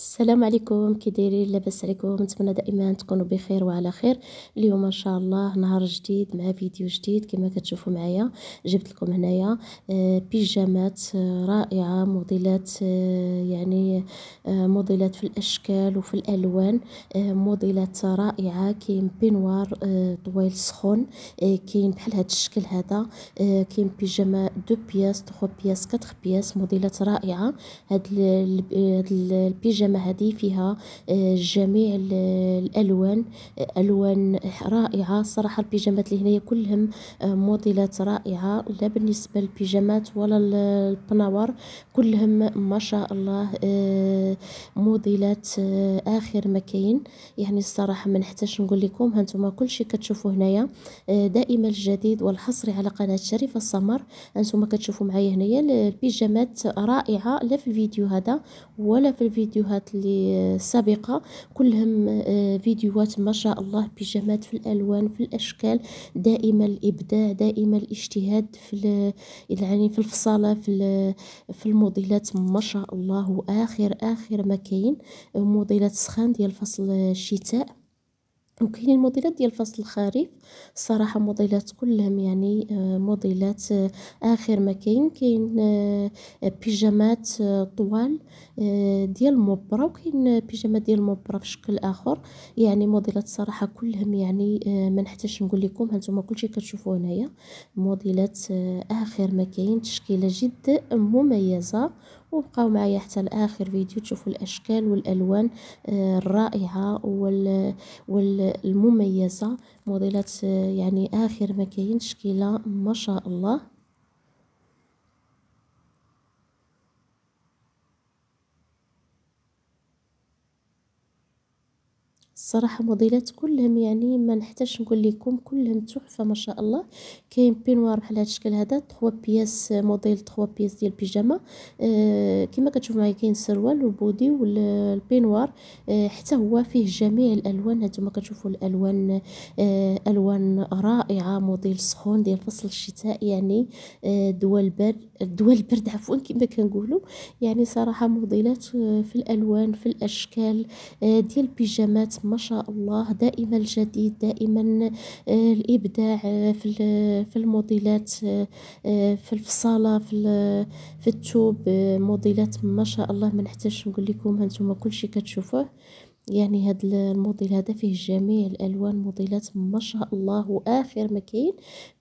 السلام عليكم كي دايرين لاباس عليكم نتمنى دائما تكونوا بخير وعلى خير اليوم ان شاء الله نهار جديد مع فيديو جديد كما كتشوفوا معايا جبت لكم هنايا آه، بيجامات آه، رائعه موديلات آه، يعني موديلات في الاشكال وفي الالوان موديلات رائعه كاين بينوار طويل سخون كاين بحال هذا الشكل هذا كاين بيجاما دو بياس 3 بياس 4 بياس موديلات رائعه هاد البيجاما فيها آه، جميع الألوان ألوان رائعة الصراحة البيجامات اللي هنايا كلهم آه، موديلات رائعة لا بالنسبة للبيجامات ولا البناور كلهم ما شاء الله آه، موديلات آخر ما كاين يعني الصراحة ما نحتاج نقول لكم هانتوما كلشي كتشوفوا هنايا دائما الجديد والحصري على قناة شريفة السمر هانتوما كتشوفوا معايا هنايا البيجامات رائعة لا في الفيديو هذا ولا في الفيديو هذا الفيديوهات اللي السابقة كلهم آه، فيديوهات ما شاء الله بجماد في الألوان في الأشكال دائما الإبداع دائما الاجتهاد في يعني في الفصالة في في الموديلات ما شاء الله آخر آخر ما كاين آه، موديلات سخان ديال فصل الشتاء وكاين الموديلات ديال فصل الخريف الصراحه موديلات كلهم يعني آه، موديلات آه، اخر ما كاين كاين آه، بيجامات طوال ديال المبره وكاين بيجامات ديال المبره في شكل اخر يعني موديلات الصراحه كلهم يعني ما نحتاجش نقول لكم هانتوما كلشي كتشوفوا هنايا موديلات اخر ما كاين تشكيله جد مميزه وبقاو معايا حتى لاخر فيديو تشوفوا الاشكال والالوان آه، الرائعه والمميزه موديلات آه، يعني اخر ما كاين تشكيله ما شاء الله الصراحه موديلات كلهم يعني ما نحتاجش نقول لكم كلهم تحفه ما شاء الله كاين بينوار بحال هذا الشكل هذا 3 بياس موديل 3 بياس ديال البيجامه آه كما كتشوفوا معايا كاين سروال والبودي والبينوار آه حتى هو فيه جميع الالوان هانتوما كتشوفوا الالوان آه الوان رائعه موديل سخون ديال فصل الشتاء يعني آه دول البرد دول البرد عفوا كما كنقولوا يعني صراحه موديلات آه، في الالوان في الاشكال آه، ديال البيجامات ما شاء الله دائما الجديد دائما آه، الابداع آه، في آه، في الموديلات في الفصاله في في الثوب موديلات ما شاء الله ما نحتاجش نقول لكم هانتوما كلشي كتشوفوه يعني هاد الموديل هذا فيه جميع الالوان موديلات ما شاء الله واخر ما كاين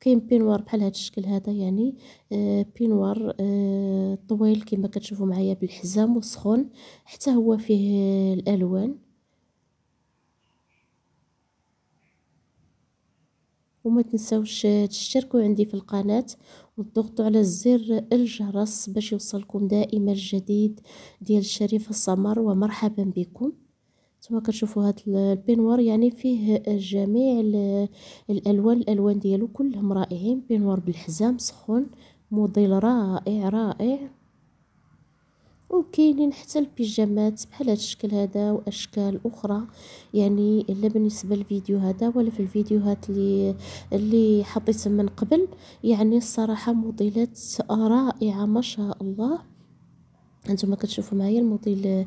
كاين بينوار بحال هاد الشكل هذا يعني آه بينوار آه طويل كما كتشوفوا معايا بالحزام وسخون حتى هو فيه الالوان وما تنسوش تشتركوا عندي في القناة وتضغطوا على زر الجرس باش يوصلكم دائما الجديد ديال الشريف السمر ومرحبا بكم ثم كتشوفوا هذا البينوار يعني فيه جميع الالوان الالوان ديالو كلهم رائعين بينوار بالحزام سخون موديل رائع رائع وكاينين حتى البيجامات بحال هذا الشكل هذا واشكال اخرى يعني لا بالنسبه للفيديو هذا ولا في الفيديوهات اللي اللي حطيتهم من قبل يعني الصراحه موديلات رائعه ما شاء الله انتم كتشوفوا معايا الموديل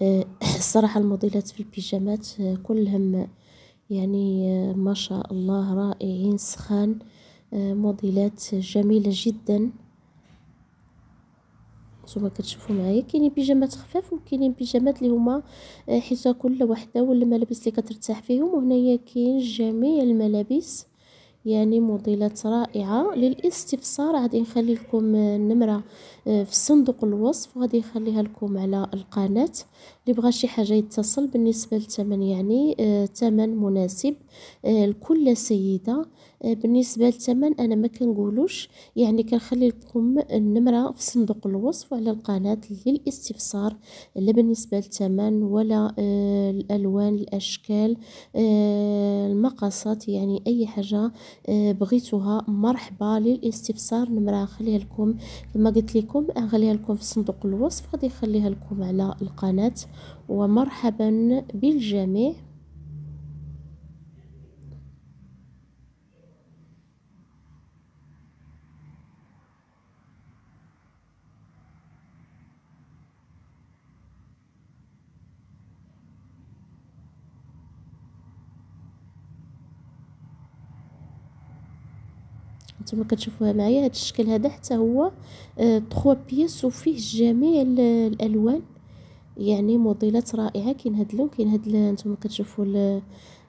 آه، الصراحه الموديلات في البيجامات آه، كلهم يعني آه، ما شاء الله رائعين سخان موديلات جميله جدا نتوما كتشوفوا معايا كاينين بيجامات خفاف وكاينين بيجامات اللي هما آه، حيت كل وحده والملابس اللي كترتاح فيهم وهنايا كاين جميع الملابس يعني موديلات رائعه للاستفسار غادي نخلي لكم آه، النمره آه، في صندوق الوصف وغادي نخليها لكم على القناه اللي بغى شي حاجه يتصل بالنسبه للثمن يعني ثمن مناسب لكل سيده آه، بالنسبة للثمن انا ما كنقولوش يعني كنخلي لكم النمرة في صندوق الوصف على القناة للاستفسار لا بالنسبة للثمن ولا آه، الالوان الاشكال آه، المقاسات يعني اي حاجة بغيتوها مرحبا للاستفسار نمرة خليها لكم كما قلت لكم غنخليها لكم في صندوق الوصف غادي نخليها لكم على القناة ومرحبا بالجميع كما كتشوفوها معايا هذا الشكل هذا حتى هو 3 آه، بيس وفيه جميع الالوان يعني موديلات رائعه كاين هاد اللون كاين هاد نتوما كتشوفوا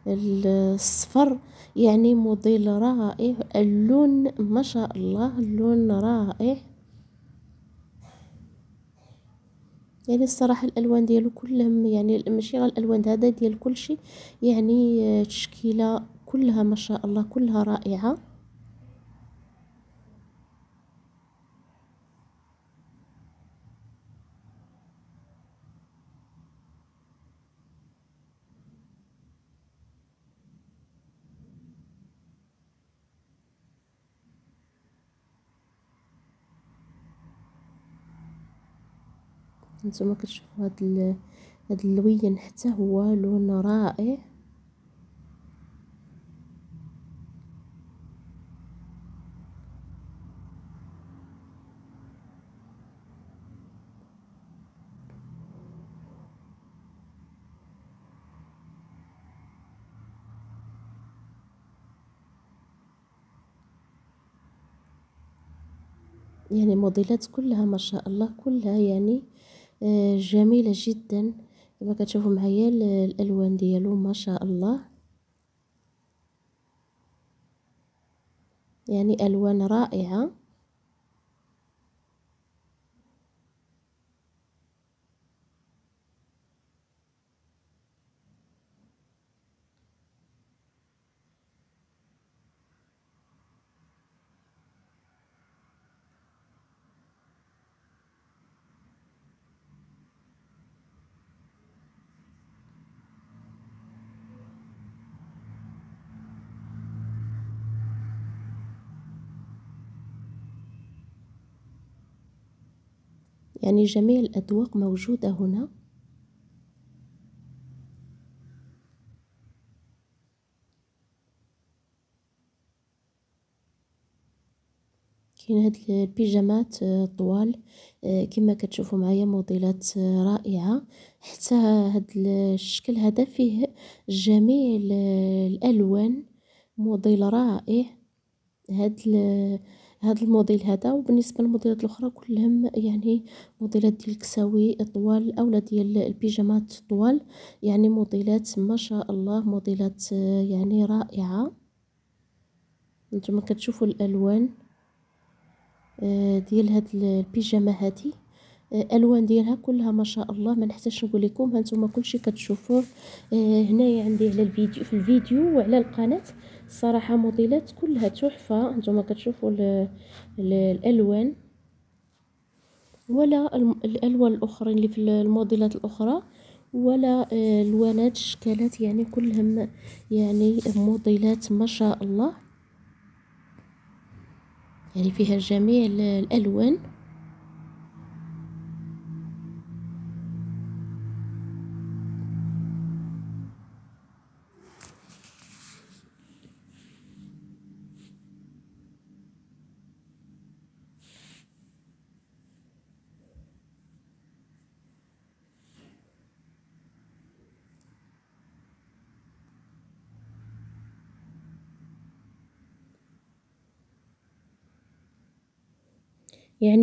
الصفر يعني موديل رائع اللون ما شاء الله اللون رائع يعني الصراحة الألوان ديالو كلهم يعني ماشي غير الألوان هذا ديال كلشي يعني آه، تشكيلة كلها ما شاء الله كلها رائعة نتوما كتشوفوا هاد ال... هاد اللوين حتى هو لون رائع يعني موديلات كلها ما شاء الله كلها يعني آه، جميلة جدا كما كتشوفوا معايا الالوان ديالو ما شاء الله يعني الوان رائعه يعني جميع الأذواق موجودة هنا كاين هاد البيجامات آه، طوال آه، كما كتشوفوا معايا موديلات آه، رائعه حتى هاد الشكل هذا فيه جميع الالوان موديل رائع هاد هذا الموديل هذا وبالنسبه للموديلات الاخرى كلهم يعني موديلات ديال الكساوي الطوال اولا ديال البيجامات الطوال يعني موديلات ما شاء الله موديلات آه، يعني رائعه نتوما كتشوفوا الالوان آه، ديال هاد البيجامه هذه آه، الالوان ديالها كلها ما شاء الله ما نحتاجش نقول لكم هانتوما كلشي كتشوفوه هنايا عندي على الفيديو في الفيديو وعلى القناه صراحة موديلات كلها تحفة نتوما كتشوفوا الالوان ولا الالوان الاخرين اللي في الموديلات الاخرى ولا آه، الوانات الشكالات يعني كلهم يعني موديلات ما شاء الله يعني فيها جميع الالوان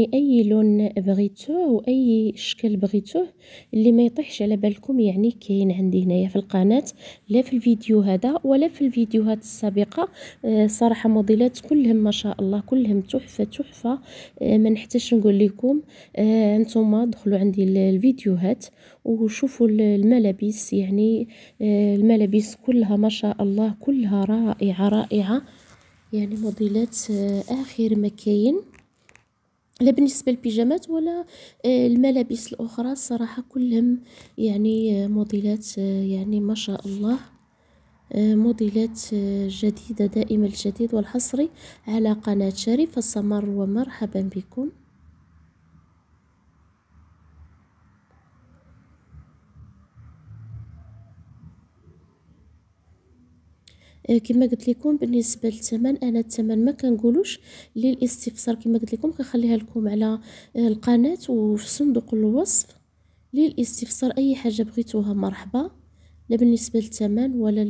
يعني أي لون بغيتوه وأي شكل بغيتوه اللي ما يطيحش على بالكم يعني كاين عندي هنايا في القناة لا في الفيديو هذا ولا في الفيديوهات السابقة آه صراحة موديلات كلهم ما شاء الله كلهم تحفة تحفة آه ما نحتاجش نقول لكم آه انتم دخلوا عندي الفيديوهات وشوفوا الملابس يعني آه، الملابس كلها ما شاء الله كلها رائعة رائعة يعني موديلات آه، آخر ما كاين لا بالنسبة للبيجامات ولا آه، الملابس الأخرى الصراحة كلهم يعني آه، موديلات آه، يعني ما شاء الله موديلات جديدة دائما الجديد والحصري على قناة شريف السمر ومرحبا بكم آه، كما قلت لكم بالنسبه للثمن انا الثمن ما كنقولوش للاستفسار كما قلت لكم كنخليها لكم على آه، القناه وفي صندوق الوصف للاستفسار اي حاجه بغيتوها مرحبا لا بالنسبه للثمن ولا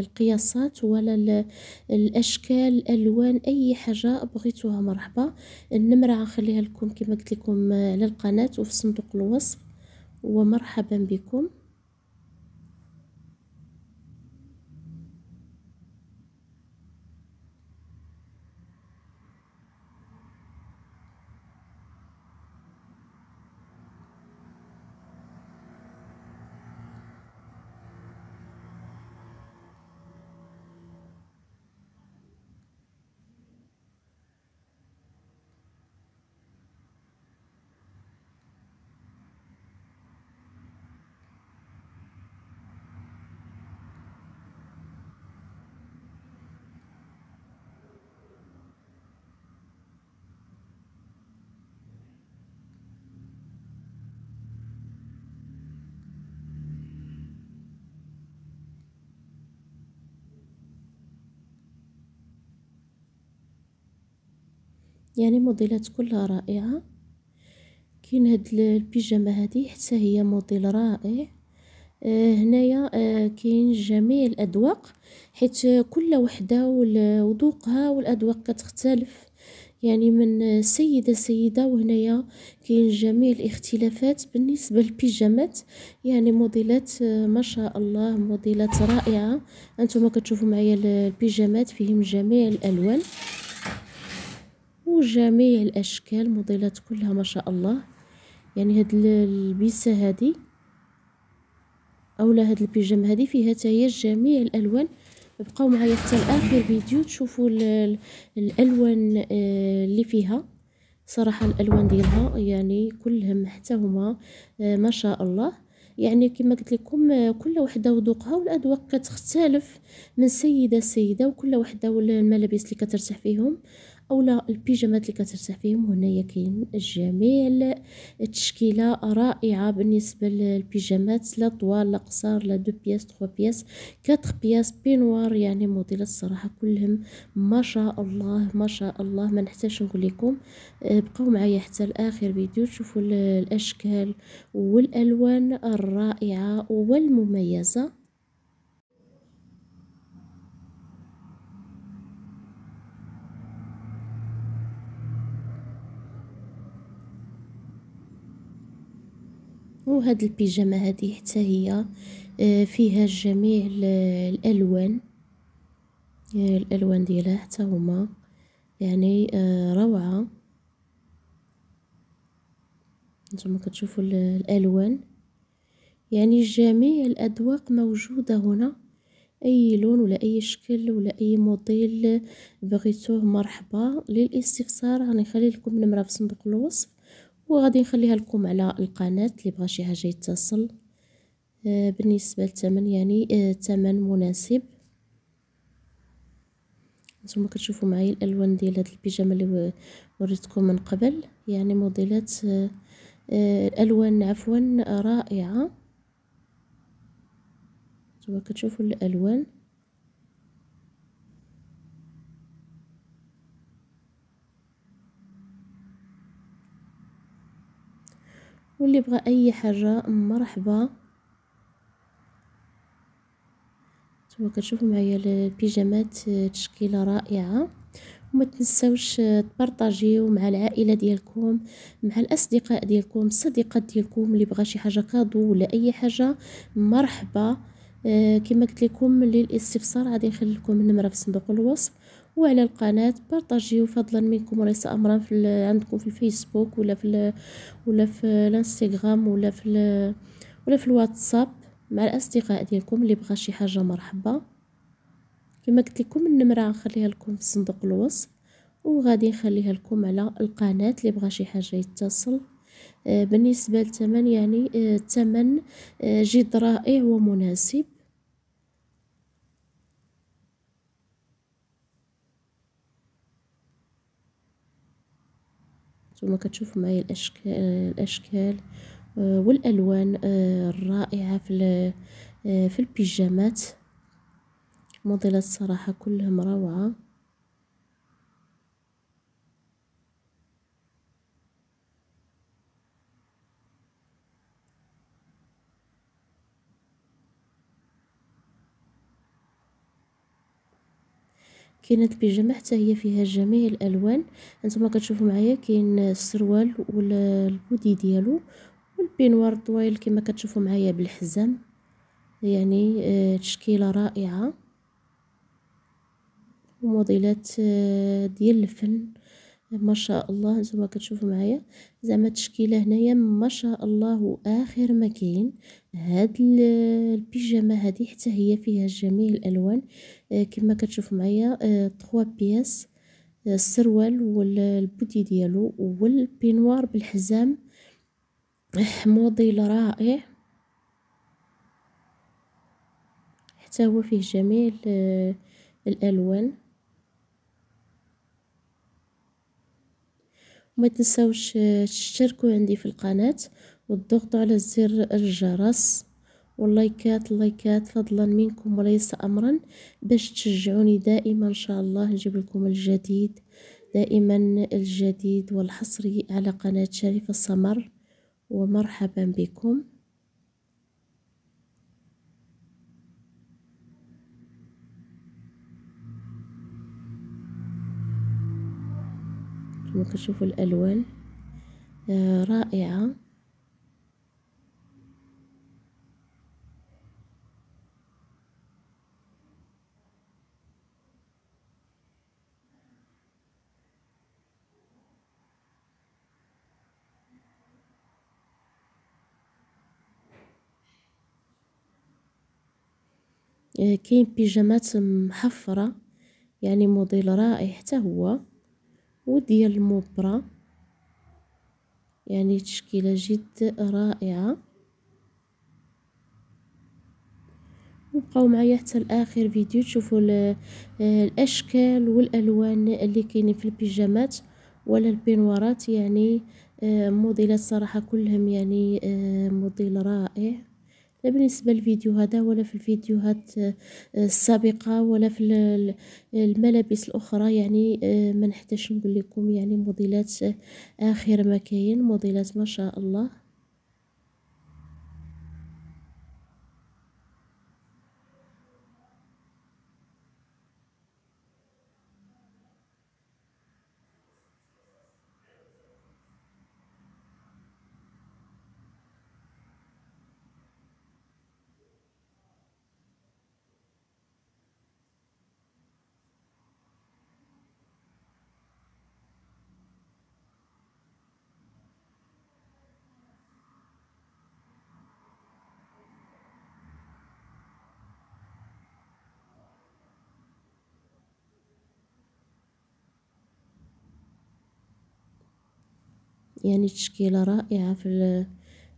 القياسات ولا الاشكال الالوان اي حاجه بغيتوها مرحبا النمره غنخليها لكم كما قلت لكم آه، على القناه وفي صندوق الوصف ومرحبا بكم يعني موديلات كلها رائعة كاين هاد البيجامة هادي حتى هي موديل رائع آه، هنايا آه، كاين جميع الاذواق حيت كل وحده وذوقها والاذواق كتختلف يعني من سيده سيده وهنايا كاين جميع الاختلافات بالنسبه للبيجامات يعني موديلات آه، ما شاء الله موديلات رائعه انتم كتشوفوا معايا البيجامات فيهم جميع الالوان جميع الاشكال موديلات كلها ما شاء الله يعني هاد البيسه هادي اولا هاد البيجام هادي فيها تاهي جميع الالوان بقاو معايا حتى لاخر فيديو تشوفوا الالوان آه، اللي فيها صراحه الالوان ديالها يعني كلهم حتى هما آه، ما شاء الله يعني كما قلت لكم آه، كل وحده وذوقها والاذواق كتختلف من سيده لسيده وكل وحده والملابس اللي كترتاح فيهم او لا البيجامات اللي كترتاح فيهم هنايا كاين الجميل التشكيله رائعه بالنسبه للبيجامات لا طوال لا قصار لا دو بياس تخوا بياس 4 بياس بينوار يعني موديلات الصراحه كلهم ما شاء الله ما شاء الله ما نحتاجش نقول لكم آه، بقاو معايا حتى لاخر فيديو تشوفوا الاشكال والالوان الرائعه والمميزه وهاد البيجامه هذه حتى هي آه، فيها جميع الالوان آه، الالوان ديالها حتى هما يعني آه، روعه نتوما كتشوفوا الالوان يعني جميع الاذواق موجوده هنا اي لون ولا اي شكل ولا اي موديل بغيتوه مرحبا للاستفسار غنخلي لكم النمره في صندوق الوصف وغادي نخليها لكم على القناة اللي بغى شي حاجة يتصل آه، بالنسبة للثمن يعني آه، ثمن مناسب نتوما كتشوفوا معايا الالوان ديال هاد البيجامه اللي وريتكم من قبل يعني موديلات الالوان آه، عفوا رائعه نتوما كتشوفوا الالوان واللي يبغى اي حاجة مرحبا نتوما كتشوفوا معايا البيجامات آه، تشكيله رائعه وما تنساوش آه، تبارطاجيو مع العائله ديالكم مع الاصدقاء ديالكم الصديقات ديالكم اللي بغى شي حاجه كادو ولا اي حاجه مرحبا آه، كما قلت لكم للاستفسار غادي نخلي لكم النمره في صندوق الوصف وعلى القناة بارطاجيو فضلا منكم وليس أمرا في عندكم في الفيسبوك ولا في ولا في الانستغرام ولا في ولا في الواتساب مع الأصدقاء ديالكم اللي بغى شي حاجة مرحبا كما قلت لكم النمرة نخليها لكم في صندوق الوصف وغادي نخليها لكم على القناة اللي بغى شي حاجة يتصل آه، بالنسبة للثمن يعني الثمن آه، آه، جد رائع ومناسب زي كتشوفوا معايا الاشكال الاشكال آه، والالوان آه، الرائعه في آه، في البيجامات موديلات الصراحه كلهم روعه كاينه البيجامه حتى هي فيها جميع الالوان انتما كتشوفوا معايا كاين السروال والبودي البودي ديالو والبينوار الطويل كما كتشوفوا معايا بالحزام يعني آه، تشكيله رائعه وموديلات آه، ديال الفن ما شاء الله انتما كتشوفوا معايا زعما التشكيله هنايا ما شاء الله اخر ما كاين هاد البيجامه هذه حتى هي فيها جميع الالوان آه، كما كتشوفوا معايا 3 آه، بياس آه، السروال والبودي ديالو والبينوار بالحزام موديل رائع حتى هو فيه جميع الالوان وما تنساوش تشتركوا عندي في القناه والضغط على زر الجرس واللايكات اللايكات فضلا منكم وليس أمرا باش تشجعوني دائما إن شاء الله نجيب لكم الجديد دائما الجديد والحصري على قناة شريف السمر ومرحبا بكم كما تشوفوا الألوان آه، رائعة كاين بيجامات محفرة يعني موديل رائع حتى هو وديال الموبرا يعني تشكيلة جد رائعة وبقاو معايا حتى لاخر فيديو تشوفوا الاشكال والالوان اللي كاينين في البيجامات ولا البينوارات يعني آه، موديلات صراحة كلهم يعني آه، موديل رائع لا بالنسبة للفيديو هذا ولا في الفيديوهات آه، السابقة ولا في الملابس الأخرى يعني آه، ما نحتاج نقول لكم يعني موديلات آه، آخر ما كاين موديلات ما شاء الله يعني تشكيلة رائعة في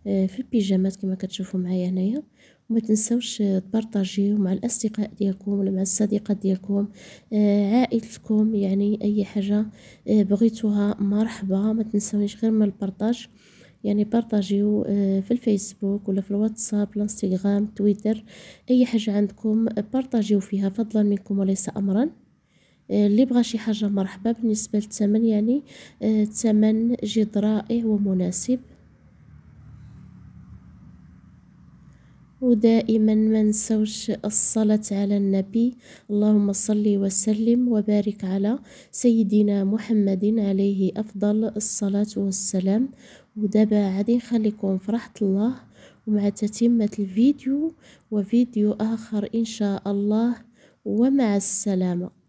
آه، في البيجامات كما كتشوفوا معايا هنايا وما تنساوش تبارطاجيو مع الاصدقاء ديالكم ولا مع الصديقات ديالكم آه، عائلتكم يعني اي حاجه آه، بغيتوها مرحبا ما تنساونيش غير من البارطاج يعني بارطاجيو في الفيسبوك ولا في الواتساب الانستغرام تويتر اي حاجه عندكم بارطاجيو فيها فضلا منكم وليس امرا اللي بغى شي حاجة مرحبا بالنسبة للثمن يعني الثمن آه، جد رائع ومناسب ودائما ما نسوش الصلاة على النبي اللهم صل وسلم وبارك على سيدنا محمد عليه أفضل الصلاة والسلام ودابا غادي نخليكم في راحة الله ومع تتمة الفيديو وفيديو آخر إن شاء الله ومع السلامة